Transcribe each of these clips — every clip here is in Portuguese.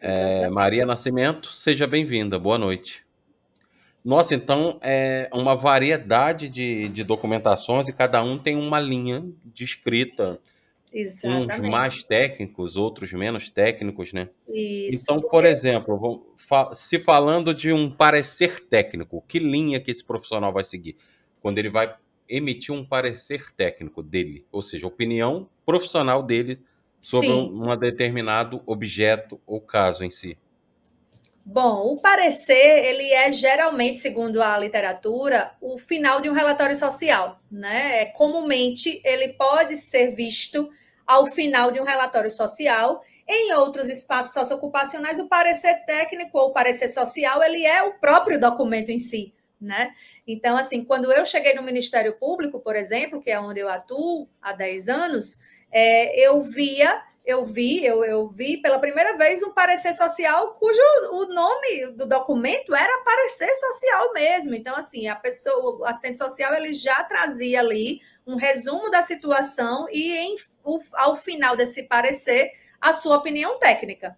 É, Maria Nascimento, seja bem-vinda, boa noite. Nossa, então é uma variedade de, de documentações e cada um tem uma linha de escrita. Exatamente. Uns mais técnicos, outros menos técnicos, né? Isso, então, por exemplo, se falando de um parecer técnico, que linha que esse profissional vai seguir? Quando ele vai emitir um parecer técnico dele, ou seja, opinião profissional dele sobre um determinado objeto ou caso em si? Bom, o parecer ele é geralmente, segundo a literatura, o final de um relatório social, né? É, comumente ele pode ser visto ao final de um relatório social. Em outros espaços socioocupacionais, o parecer técnico ou o parecer social ele é o próprio documento em si, né? Então, assim, quando eu cheguei no Ministério Público, por exemplo, que é onde eu atuo há 10 anos, é, eu via, eu vi, eu, eu vi pela primeira vez um parecer social cujo o nome do documento era parecer social mesmo. Então, assim, a pessoa, o assistente social, ele já trazia ali um resumo da situação e em, ao final desse parecer a sua opinião técnica.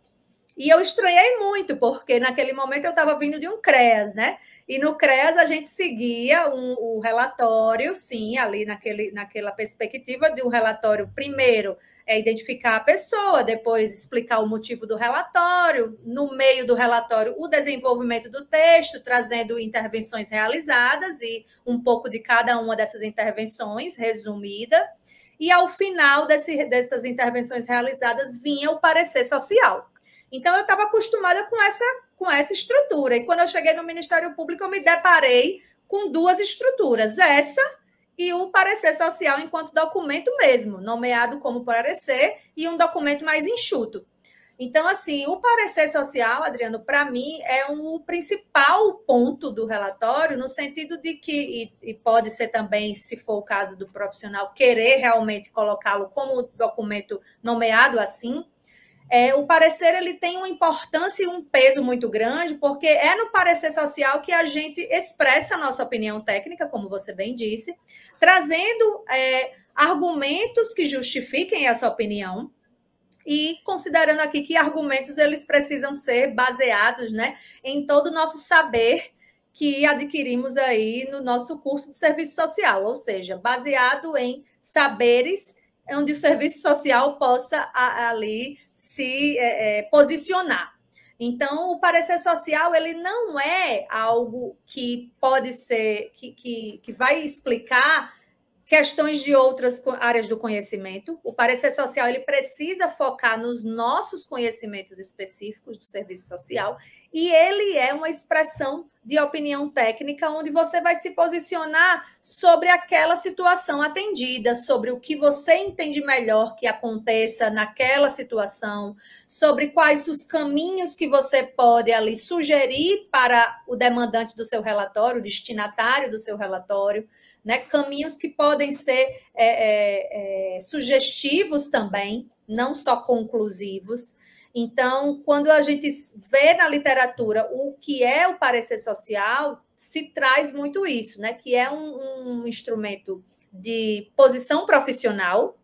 E eu estranhei muito, porque naquele momento eu estava vindo de um CREAS, né? E no CRES a gente seguia um, o relatório, sim, ali naquele, naquela perspectiva de um relatório primeiro é identificar a pessoa, depois explicar o motivo do relatório, no meio do relatório o desenvolvimento do texto, trazendo intervenções realizadas e um pouco de cada uma dessas intervenções resumida. E ao final desse, dessas intervenções realizadas vinha o parecer social. Então eu estava acostumada com essa com essa estrutura. E quando eu cheguei no Ministério Público, eu me deparei com duas estruturas: essa e o parecer social enquanto documento mesmo, nomeado como parecer, e um documento mais enxuto. Então, assim, o parecer social, Adriano, para mim é um, o principal ponto do relatório, no sentido de que, e, e pode ser também, se for o caso do profissional, querer realmente colocá-lo como documento nomeado assim, é, o parecer ele tem uma importância e um peso muito grande, porque é no parecer social que a gente expressa a nossa opinião técnica, como você bem disse, trazendo é, argumentos que justifiquem essa opinião e considerando aqui que argumentos eles precisam ser baseados né, em todo o nosso saber que adquirimos aí no nosso curso de serviço social, ou seja, baseado em saberes onde o serviço social possa ali se é, é, posicionar. Então, o parecer social ele não é algo que pode ser, que, que, que vai explicar questões de outras áreas do conhecimento. O parecer social ele precisa focar nos nossos conhecimentos específicos do serviço social e ele é uma expressão de opinião técnica, onde você vai se posicionar sobre aquela situação atendida, sobre o que você entende melhor que aconteça naquela situação, sobre quais os caminhos que você pode ali sugerir para o demandante do seu relatório, o destinatário do seu relatório. Né, caminhos que podem ser é, é, é, sugestivos também, não só conclusivos. Então, quando a gente vê na literatura o que é o parecer social, se traz muito isso, né? Que é um, um instrumento de posição profissional,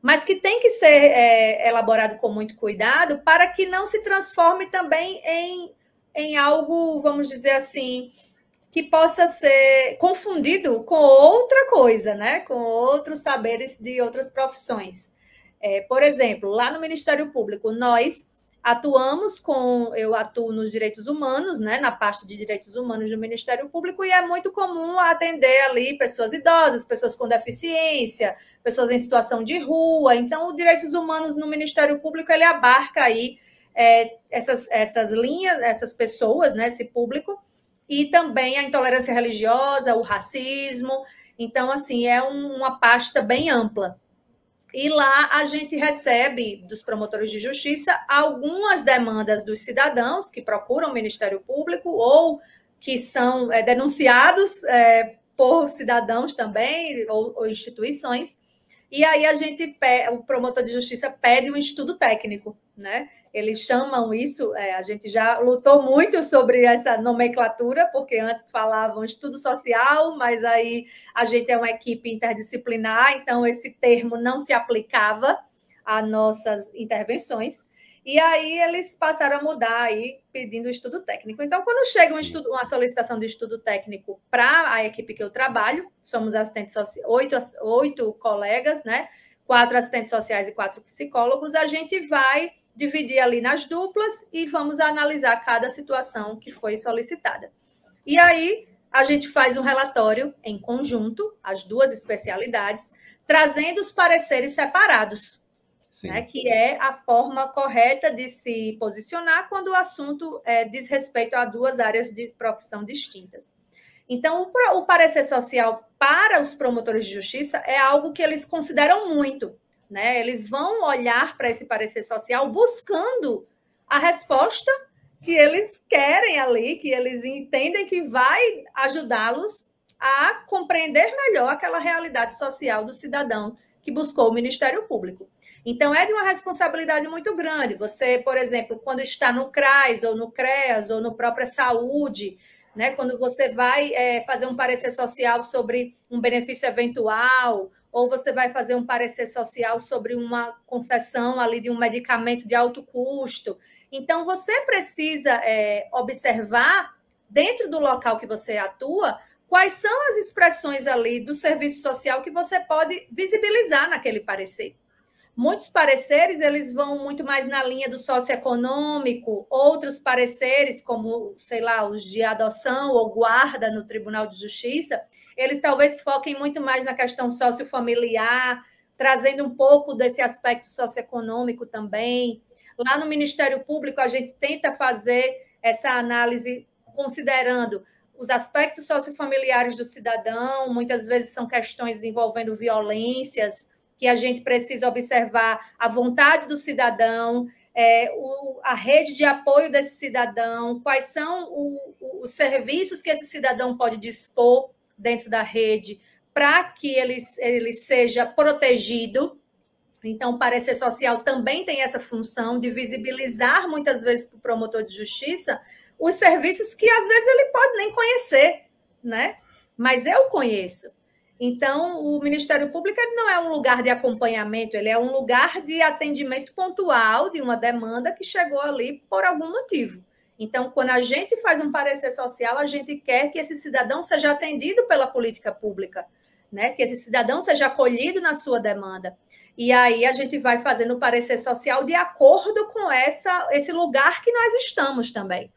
mas que tem que ser é, elaborado com muito cuidado para que não se transforme também em, em algo, vamos dizer assim, que possa ser confundido com outra coisa, né? Com outros saberes de outras profissões. É, por exemplo, lá no Ministério Público, nós atuamos com, eu atuo nos direitos humanos, né, na parte de direitos humanos do Ministério Público, e é muito comum atender ali pessoas idosas, pessoas com deficiência, pessoas em situação de rua. Então, os direitos humanos no Ministério Público, ele abarca aí é, essas, essas linhas, essas pessoas, né, esse público, e também a intolerância religiosa, o racismo. Então, assim, é um, uma pasta bem ampla. E lá a gente recebe dos promotores de justiça algumas demandas dos cidadãos que procuram o Ministério Público ou que são é, denunciados é, por cidadãos também ou, ou, instituições. E aí a gente o promotor de justiça pede um estudo técnico né? Eles chamam isso, é, a gente já lutou muito sobre essa nomenclatura, porque antes falavam estudo social, mas aí a gente é uma equipe interdisciplinar, então esse termo não se aplicava a nossas intervenções. E aí eles passaram a mudar aí, pedindo estudo técnico. Então, quando chega um estudo, uma solicitação de estudo técnico para a equipe que eu trabalho, somos assistentes oito, oito colegas, né? Quatro assistentes sociais e quatro psicólogos, a gente vai dividir ali nas duplas e vamos analisar cada situação que foi solicitada. E aí, a gente faz um relatório em conjunto, as duas especialidades, trazendo os pareceres separados, né, que é a forma correta de se posicionar quando o assunto é, diz respeito a duas áreas de profissão distintas. Então, o, o parecer social para os promotores de justiça é algo que eles consideram muito, né? Eles vão olhar para esse parecer social buscando a resposta que eles querem ali, que eles entendem que vai ajudá-los a compreender melhor aquela realidade social do cidadão que buscou o Ministério Público. Então, é de uma responsabilidade muito grande. Você, por exemplo, quando está no CRAS ou no CREAS ou no própria saúde, né, quando você vai é, fazer um parecer social sobre um benefício eventual ou você vai fazer um parecer social sobre uma concessão ali de um medicamento de alto custo. Então, você precisa é, observar, dentro do local que você atua, quais são as expressões ali do serviço social que você pode visibilizar naquele parecer. Muitos pareceres eles vão muito mais na linha do socioeconômico, outros pareceres, como, sei lá, os de adoção ou guarda no Tribunal de Justiça, eles talvez foquem muito mais na questão sociofamiliar, trazendo um pouco desse aspecto socioeconômico também. Lá no Ministério Público, a gente tenta fazer essa análise considerando os aspectos sociofamiliares do cidadão, muitas vezes são questões envolvendo violências, que a gente precisa observar a vontade do cidadão, é, o, a rede de apoio desse cidadão, quais são o, o, os serviços que esse cidadão pode dispor dentro da rede para que ele, ele seja protegido. Então, o parecer social também tem essa função de visibilizar, muitas vezes, para o promotor de justiça, os serviços que, às vezes, ele pode nem conhecer, né? Mas eu conheço. Então, o Ministério Público não é um lugar de acompanhamento, ele é um lugar de atendimento pontual de uma demanda que chegou ali por algum motivo. Então, quando a gente faz um parecer social, a gente quer que esse cidadão seja atendido pela política pública, né? que esse cidadão seja acolhido na sua demanda. E aí a gente vai fazendo o parecer social de acordo com essa, esse lugar que nós estamos também.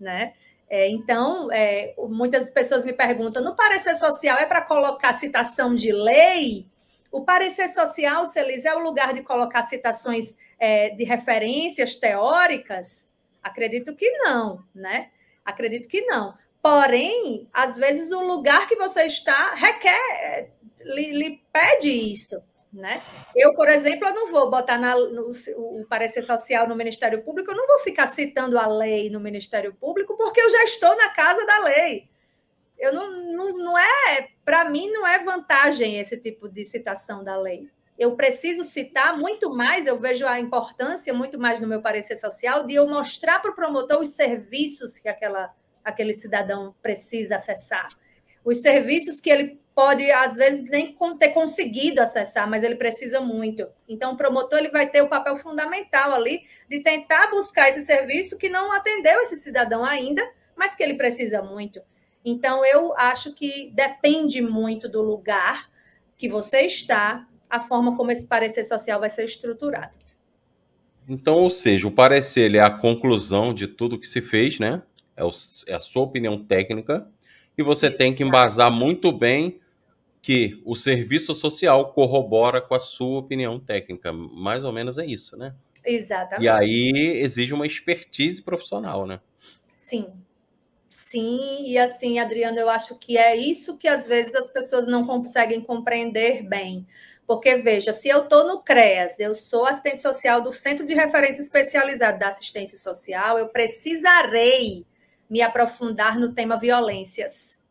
Né? É, então, é, muitas pessoas me perguntam: no parecer social é para colocar citação de lei? O parecer social, Celis, é o lugar de colocar citações é, de referências teóricas? Acredito que não, né? Acredito que não. Porém, às vezes o lugar que você está requer, lhe, lhe pede isso, né? Eu, por exemplo, eu não vou botar na, no, o parecer social no Ministério Público, eu não vou ficar citando a lei no Ministério Público, porque eu já estou na casa da lei. Eu não, não, não é, para mim, não é vantagem esse tipo de citação da lei, eu preciso citar muito mais, eu vejo a importância muito mais no meu parecer social de eu mostrar para o promotor os serviços que aquela, aquele cidadão precisa acessar. Os serviços que ele pode, às vezes, nem ter conseguido acessar, mas ele precisa muito. Então, o promotor ele vai ter o papel fundamental ali de tentar buscar esse serviço que não atendeu esse cidadão ainda, mas que ele precisa muito. Então, eu acho que depende muito do lugar que você está, a forma como esse parecer social vai ser estruturado. Então, ou seja, o parecer ele é a conclusão de tudo que se fez, né? É, o, é a sua opinião técnica. E você Exato. tem que embasar muito bem que o serviço social corrobora com a sua opinião técnica. Mais ou menos é isso, né? Exatamente. E aí exige uma expertise profissional, né? Sim. Sim, e assim, Adriano, eu acho que é isso que às vezes as pessoas não conseguem compreender bem. Porque, veja, se eu estou no CREAS, eu sou assistente social do Centro de Referência Especializado da Assistência Social, eu precisarei me aprofundar no tema violências.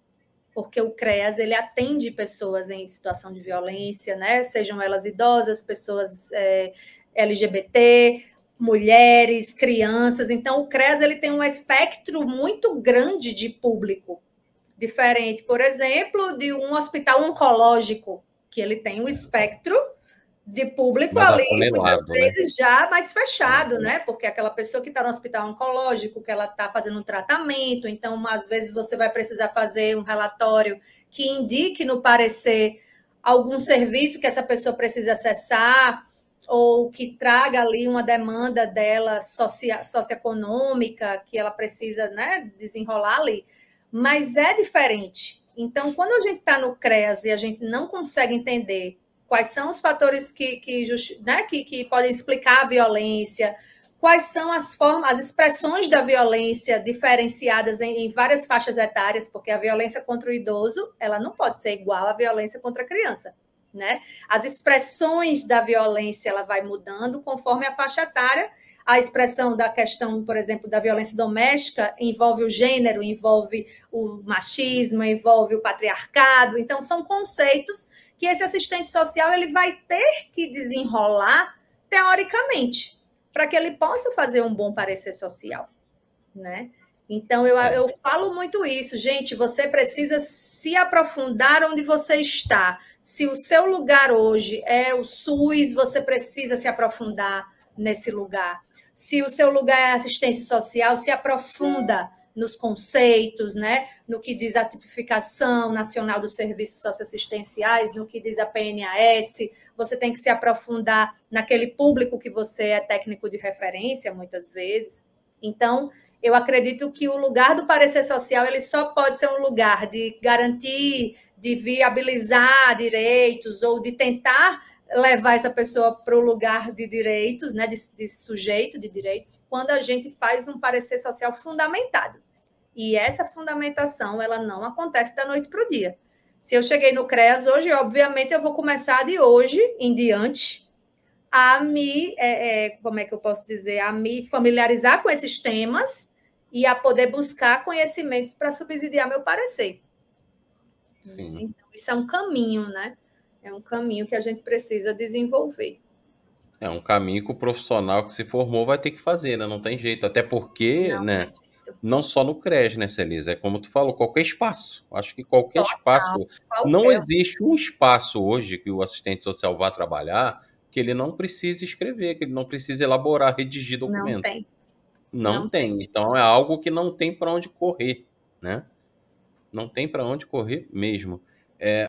Porque o CREAS, ele atende pessoas em situação de violência, né? Sejam elas idosas, pessoas é, LGBT, mulheres, crianças. Então, o CREAS, ele tem um espectro muito grande de público. Diferente, por exemplo, de um hospital oncológico, que ele tem um espectro de público mas ali, muitas né? vezes né? já mais fechado, uhum. né? Porque aquela pessoa que está no hospital oncológico, que ela está fazendo um tratamento, então às vezes você vai precisar fazer um relatório que indique no parecer algum serviço que essa pessoa precisa acessar ou que traga ali uma demanda dela socia socioeconômica que ela precisa né, desenrolar ali. Mas é diferente então, quando a gente está no CREAS e a gente não consegue entender quais são os fatores que, que, né, que, que podem explicar a violência, quais são as formas, as expressões da violência diferenciadas em, em, várias faixas etárias, porque a violência contra o idoso, ela não pode ser igual à violência contra a criança, né? As expressões da violência, ela vai mudando conforme a faixa etária a expressão da questão, por exemplo, da violência doméstica envolve o gênero, envolve o machismo, envolve o patriarcado. Então, são conceitos que esse assistente social ele vai ter que desenrolar teoricamente para que ele possa fazer um bom parecer social, né? Então eu, eu falo muito isso, gente. Você precisa se aprofundar onde você está. Se o seu lugar hoje é o SUS, você precisa se aprofundar nesse lugar se o seu lugar é assistência social, se aprofunda nos conceitos, né? no que diz a tipificação nacional dos serviços socioassistenciais, no que diz a PNAS, você tem que se aprofundar naquele público que você é técnico de referência, muitas vezes. Então, eu acredito que o lugar do parecer social ele só pode ser um lugar de garantir, de viabilizar direitos ou de tentar levar essa pessoa para o lugar de direitos, né, de, de, sujeito de direitos, quando a gente faz um parecer social fundamentado. E essa fundamentação, ela não acontece da noite para o dia. Se eu cheguei no CREAS hoje, obviamente eu vou começar de hoje em diante a me, é, é, como é que eu posso dizer, a me familiarizar com esses temas e a poder buscar conhecimentos para subsidiar meu parecer. Sim. Então, isso é um caminho, né? É um caminho que a gente precisa desenvolver. É um caminho que o profissional que se formou vai ter que fazer, né? Não tem jeito. Até porque, não, né? Não, não só no creche, né, Celisa? É como tu falou, qualquer espaço. Acho que qualquer Total, espaço. Qualquer. Não existe um espaço hoje que o assistente social vá trabalhar que ele não precise escrever, que ele não precise elaborar, redigir documento. Não tem. Não, não tem. tem. Então é algo que não tem para onde correr, né? Não tem para onde correr mesmo. É,